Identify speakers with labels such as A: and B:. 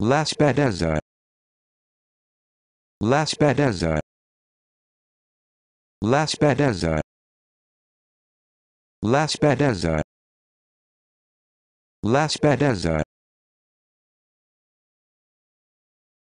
A: Las Bedeza. Las Bedeza. Las Bedeza. Las Bedeza. Las Bedeza.